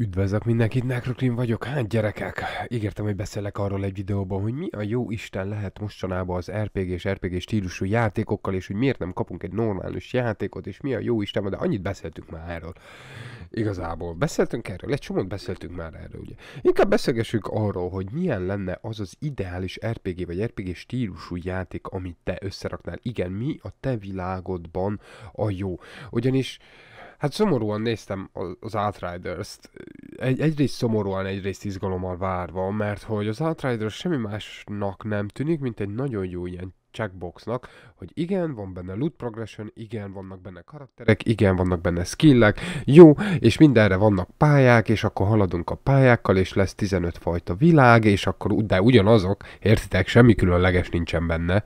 Üdvözlök mindenkit, Nekrokrim vagyok. Hát gyerekek, ígértem, hogy beszélek arról egy videóban, hogy mi a jó Isten lehet mostanában az RPG és RPG stílusú játékokkal, és hogy miért nem kapunk egy normális játékot, és mi a jó Isten, de annyit beszéltünk már erről. Igazából beszéltünk erről, egy csomót beszéltünk már erről, ugye. Inkább beszélgessünk arról, hogy milyen lenne az az ideális RPG vagy RPG stílusú játék, amit te összeraknál. Igen, mi a te világodban a jó. Ugyanis Hát szomorúan néztem az Outriders-t. Egy, egyrészt szomorúan, egyrészt izgalommal várva, mert hogy az Outriders semmi másnak nem tűnik, mint egy nagyon jó ilyen checkboxnak, hogy igen, van benne loot progression, igen, vannak benne karakterek, igen, vannak benne skillek, jó, és mindenre vannak pályák, és akkor haladunk a pályákkal, és lesz 15 fajta világ, és akkor, de ugyanazok, értitek, semmi különleges nincsen benne.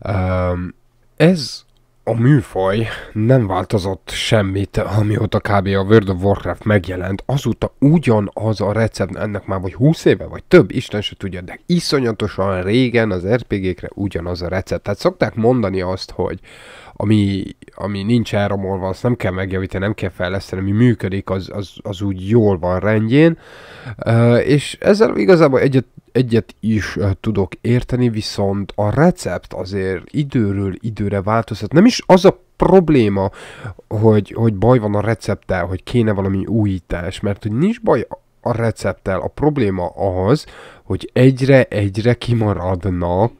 Um, ez a műfaj nem változott semmit, amióta kb. a World of Warcraft megjelent. Azóta ugyanaz a recept, ennek már vagy 20 éve, vagy több, Isten se tudja, de iszonyatosan régen az RPG-kre ugyanaz a recept. Tehát szokták mondani azt, hogy ami, ami nincs elromolva, azt nem kell megjavítani, nem kell fejleszteni, ami működik, az, az, az úgy jól van rendjén. És ezzel igazából egyet, egyet is tudok érteni, viszont a recept azért időről időre változhat. Nem is az a probléma, hogy, hogy baj van a recepttel, hogy kéne valami újítás, mert hogy nincs baj a recepttel. A probléma az, hogy egyre-egyre kimaradnak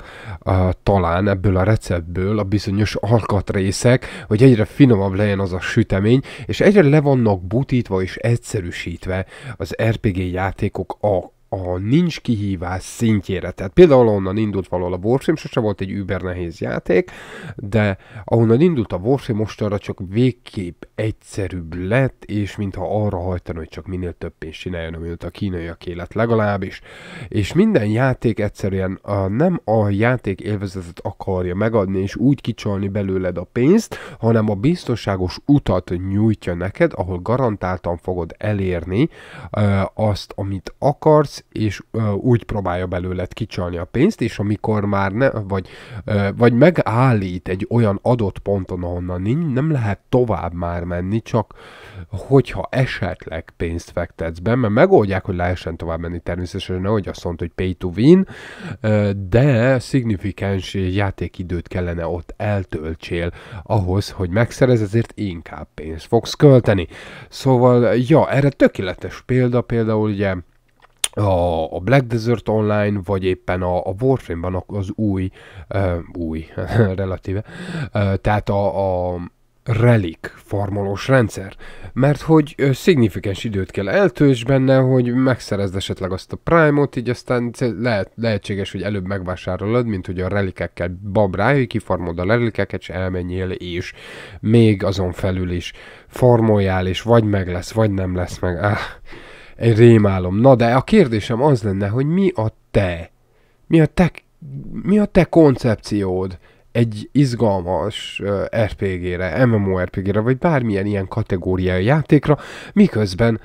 uh, talán ebből a receptből a bizonyos alkatrészek, hogy egyre finomabb legyen az a sütemény, és egyre le vannak butítva és egyszerűsítve az RPG játékok a a nincs kihívás szintjére. Tehát például onnan indult valahol a Warframe, sose volt egy über nehéz játék, de ahonnan indult a Warframe, most arra csak végképp egyszerűbb lett, és mintha arra hajtani, hogy csak minél több pénzt csináljon, amióta a kínaiak élet legalábbis. És minden játék egyszerűen a, nem a játék élvezetet akarja megadni, és úgy kicsolni belőled a pénzt, hanem a biztonságos utat nyújtja neked, ahol garantáltan fogod elérni ö, azt, amit akarsz, és ö, úgy próbálja belőled kicsalni a pénzt, és amikor már ne, vagy, ö, vagy megállít egy olyan adott ponton, ahonnan nem lehet tovább már menni, csak hogyha esetleg pénzt fektetsz be, mert megoldják, hogy lehessen tovább menni természetesen, nehogy azt mondta, hogy pay to win, ö, de szignifikáns játékidőt kellene ott eltöltsél ahhoz, hogy megszerez, ezért inkább pénzt fogsz költeni. Szóval, ja, erre tökéletes példa például ugye a, a Black Desert Online, vagy éppen a, a Warframe-ban az új, ö, új, relatíve, ö, tehát a, a relik farmolós rendszer, mert hogy szignifikáns időt kell eltölts benne, hogy megszerezd esetleg azt a Prime-ot, így aztán lehet, lehetséges, hogy előbb megvásárolod, mint hogy a relikekkel babrálj, kifarmod a relikeket, és elmenjél, és még azon felül is farmoljál, és vagy meg lesz, vagy nem lesz meg. Ah egy rémálom. Na de a kérdésem az lenne, hogy mi a te? Mi a te, mi a te koncepciód egy izgalmas RPG-re, er MMORPG-re, er vagy bármilyen ilyen kategóriájú játékra, miközben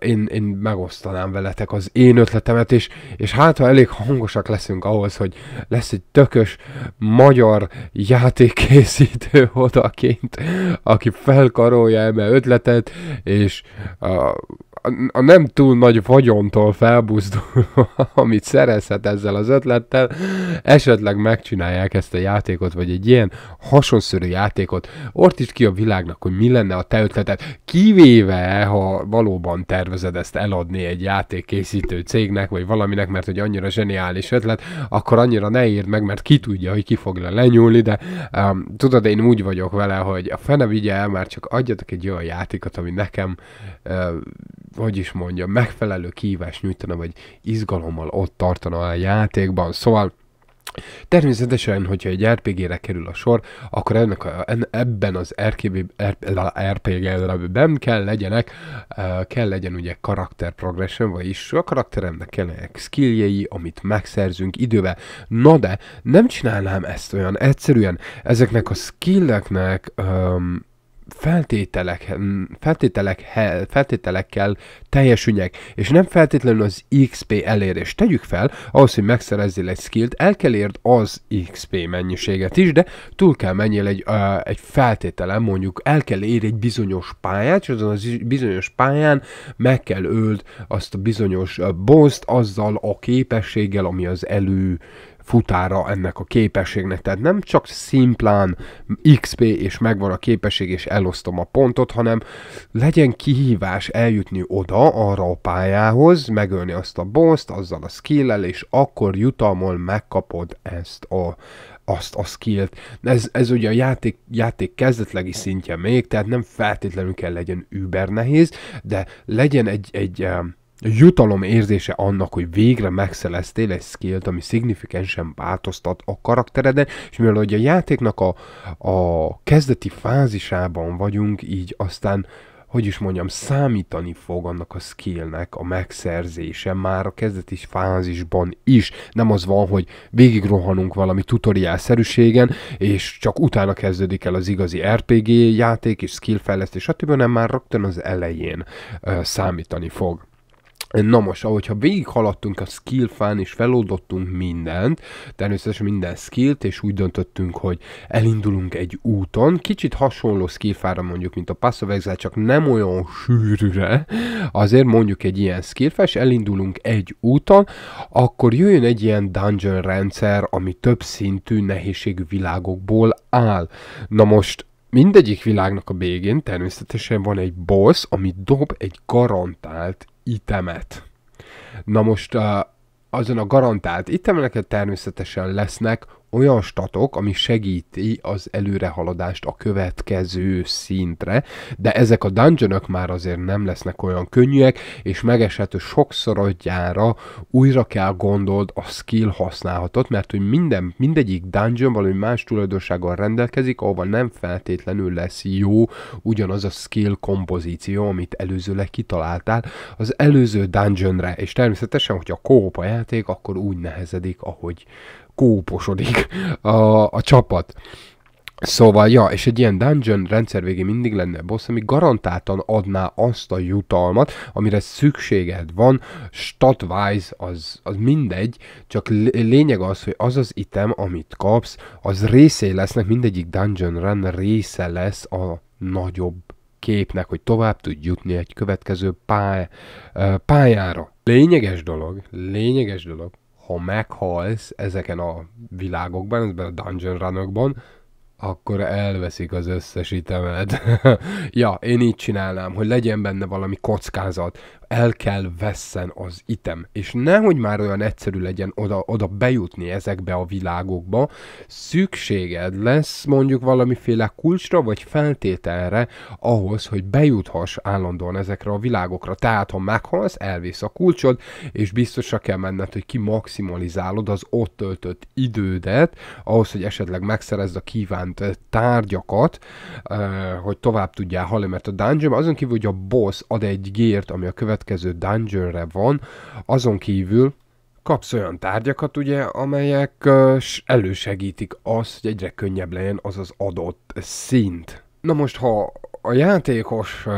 én, én megosztanám veletek az én ötletemet, és, és hát ha elég hangosak leszünk ahhoz, hogy lesz egy tökös magyar játékkészítő odaként, aki felkarolja ebbe ötletet, és uh, a nem túl nagy vagyontól felbuzdulva, amit szerezhet ezzel az ötlettel, esetleg megcsinálják ezt a játékot, vagy egy ilyen hasonszörű játékot. is ki a világnak, hogy mi lenne a te ötleted, kivéve, ha valóban tervezed ezt eladni egy játékkészítő cégnek, vagy valaminek, mert hogy annyira zseniális ötlet, akkor annyira ne írd meg, mert ki tudja, hogy ki fog le lenyúlni, de um, tudod, én úgy vagyok vele, hogy a fene vigye el, már csak adjatok egy olyan játékot, ami nekem uh, hogy is mondja, megfelelő kihívást nyújtana, vagy izgalommal ott tartana a játékban. Szóval Természetesen, hogyha egy RPG-re kerül a sor, akkor ennek a, ebben az RPG-ben kell legyenek, kell legyen ugye karakter progression, vagyis a karakteremnek kellenek skilljei, amit megszerzünk idővel. Na de, nem csinálnám ezt olyan egyszerűen. Ezeknek a skilleknek um, feltételek, feltételek, feltételekkel teljesüljek, és nem feltétlenül az XP elérés. Tegyük fel, ahhoz, hogy megszerezzél egy skillt, el kell érd az XP mennyiséget is, de túl kell menjél egy, uh, egy feltételen, mondjuk el kell ér egy bizonyos pályát, és azon a az bizonyos pályán meg kell öld azt a bizonyos boss azzal a képességgel, ami az elő futára ennek a képességnek. Tehát nem csak szimplán XP és megvan a képesség és elosztom a pontot, hanem legyen kihívás eljutni oda, arra a pályához, megölni azt a boss azzal a skill és akkor jutalmol megkapod ezt a, azt a skillt. Ez, ez ugye a játék, játék kezdetlegi szintje még, tehát nem feltétlenül kell legyen über nehéz, de legyen egy, egy um, a jutalom érzése annak, hogy végre megszereztél egy skillt, ami szignifikánsen változtat a karaktereden, és mivel hogy a játéknak a, a kezdeti fázisában vagyunk, így aztán hogy is mondjam, számítani fog annak a skillnek a megszerzése már a kezdeti fázisban is. Nem az van, hogy végigrohanunk valami tutoriálszerűségen, és csak utána kezdődik el az igazi RPG játék és skillfejlesztés, stb., nem már rögtön az elején uh, számítani fog. Na most, ahogyha végighaladtunk a skill fán és feloldottunk mindent, természetesen minden skillt, és úgy döntöttünk, hogy elindulunk egy úton, kicsit hasonló skillfára mondjuk, mint a of Exile, csak nem olyan sűrűre, azért mondjuk egy ilyen skillfa, és elindulunk egy úton, akkor jöjjön egy ilyen dungeon rendszer, ami több szintű nehézségű világokból áll. Na most, mindegyik világnak a végén természetesen van egy boss, ami dob egy garantált itemet. Na most azon a garantált itemeneket természetesen lesznek olyan statok, ami segíti az előrehaladást a következő szintre, de ezek a dungeonök már azért nem lesznek olyan könnyűek, és megeshető adjára újra kell gondold a skill használatot, mert hogy minden, mindegyik dungeon valami más tulajdonsággal rendelkezik, ahova nem feltétlenül lesz jó ugyanaz a skill kompozíció, amit előzőleg kitaláltál az előző dungeonre, és természetesen, hogyha a kópa játék, akkor úgy nehezedik, ahogy kóposodik a, a csapat. Szóval, ja, és egy ilyen dungeon rendszer végén mindig lenne boss, ami garantáltan adná azt a jutalmat, amire szükséged van, statwise az, az mindegy, csak lényeg az, hogy az az item, amit kapsz, az részé lesznek, mindegyik dungeon run része lesz a nagyobb képnek, hogy tovább tud jutni egy következő pály, pályára. Lényeges dolog, lényeges dolog, ha meghalsz ezeken a világokban, ezben a dungeon runokban, akkor elveszik az összes itemet. ja, én így csinálnám, hogy legyen benne valami kockázat, el kell vesszen az item. És nehogy már olyan egyszerű legyen oda, oda bejutni ezekbe a világokba, szükséged lesz mondjuk valamiféle kulcsra vagy feltételre ahhoz, hogy bejuthass állandóan ezekre a világokra. Tehát, ha meghalsz, elvész a kulcsod, és biztosra kell menned, hogy kimaximalizálod az ott töltött idődet, ahhoz, hogy esetleg megszerezd a kívánt eh, tárgyakat, eh, hogy tovább tudjál halni, mert a dungeon azon kívül, hogy a boss ad egy gért, ami a követ következő dungeonre van. Azon kívül kapsz olyan tárgyakat, ugye, amelyek elősegítik azt, hogy egyre könnyebb legyen az az adott szint. Na most, ha a játékos uh,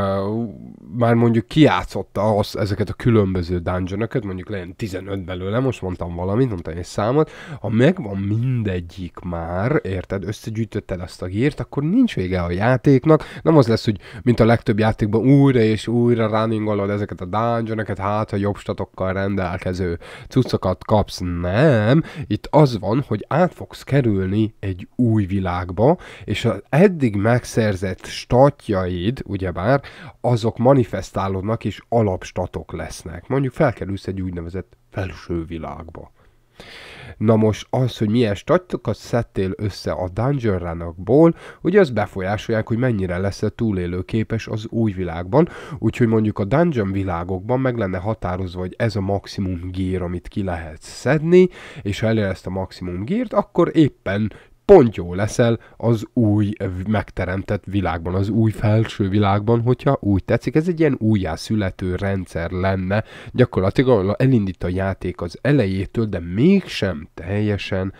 már mondjuk kiátszotta az, ezeket a különböző dungeonokat, mondjuk legyen 15 belőle, most mondtam valamit, mondtam egy számot, ha megvan mindegyik már, érted, összegyűjtötted azt a gírt, akkor nincs vége a játéknak, nem az lesz, hogy mint a legtöbb játékban újra és újra runningolod ezeket a dungeonokat, hát ha jobb statokkal rendelkező cuccokat kapsz, nem, itt az van, hogy át fogsz kerülni egy új világba, és az eddig megszerzett statja céljaid, ugyebár, azok manifestálódnak és alapstatok lesznek. Mondjuk felkerülsz egy úgynevezett felső világba. Na most az, hogy milyen statokat szedtél össze a dungeon runokból, ugye az befolyásolják, hogy mennyire lesz -e túlélő képes az új világban, úgyhogy mondjuk a dungeon világokban meg lenne határozva, hogy ez a maximum gír, amit ki lehet szedni, és ha ezt a maximum gírt, akkor éppen pont jó leszel az új megteremtett világban, az új felső világban, hogyha úgy tetszik. Ez egy ilyen újjászülető rendszer lenne, gyakorlatilag elindít a játék az elejétől, de mégsem teljesen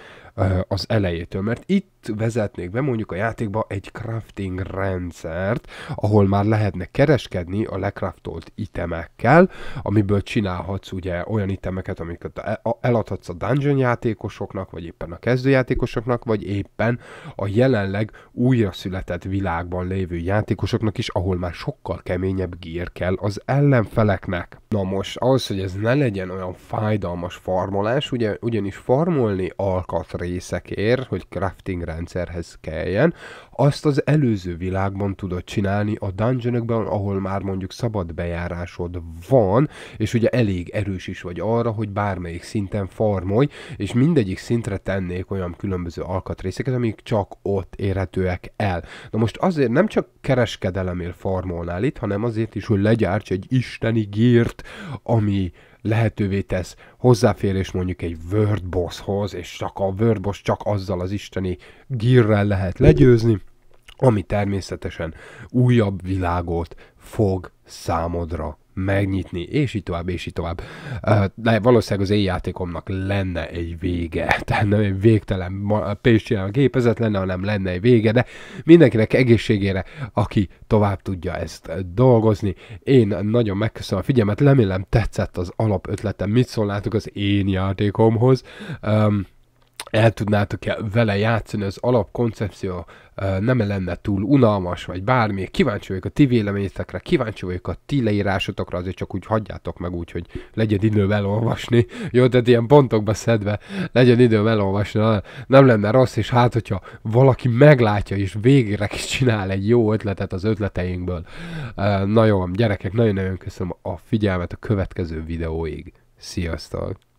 az elejétől, mert itt vezetnék be mondjuk a játékba egy crafting rendszert, ahol már lehetne kereskedni a lekraftolt itemekkel, amiből csinálhatsz ugye olyan itemeket, amiket e-, eladhatsz a dungeon játékosoknak, vagy éppen a kezdőjátékosoknak, vagy éppen a jelenleg újra született világban lévő játékosoknak is, ahol már sokkal keményebb gír kell az ellenfeleknek. Na most, ahhoz, hogy ez ne legyen olyan fájdalmas farmolás, ugye, ugyanis farmolni alkatrészekért, hogy crafting rendszerhez kelljen, azt az előző világban tudod csinálni a dungeonokban, ahol már mondjuk szabad bejárásod van, és ugye elég erős is vagy arra, hogy bármelyik szinten farmolj, és mindegyik szintre tennék olyan különböző alkatrészeket, amik csak ott érhetőek el. Na most azért nem csak kereskedelemért farmolnál itt, hanem azért is, hogy legyárts egy isteni gírt, ami lehetővé tesz hozzáférés mondjuk egy Word bosshoz, és csak a Word boss csak azzal az isteni gírrel lehet legyőzni, ami természetesen újabb világot fog számodra megnyitni, és így tovább, és így tovább. De valószínűleg az én játékomnak lenne egy vége, tehát nem egy végtelen a gépezet lenne, hanem lenne egy vége, de mindenkinek egészségére, aki tovább tudja ezt dolgozni. Én nagyon megköszönöm a figyelmet, remélem tetszett az alapötletem, mit szólnátok az én játékomhoz. Um, el tudnátok -e vele játszani, az alapkoncepció nem lenne túl unalmas, vagy bármi. Kíváncsi vagyok a ti véleményetekre, kíváncsi vagyok a ti leírásotokra, azért csak úgy hagyjátok meg úgy, hogy legyen időm elolvasni. Jó, tehát ilyen pontokba szedve legyen időm elolvasni, nem lenne rossz, és hát, hogyha valaki meglátja és végre is csinál egy jó ötletet az ötleteinkből. Na jó, gyerekek, nagyon-nagyon köszönöm a figyelmet a következő videóig. Sziasztok!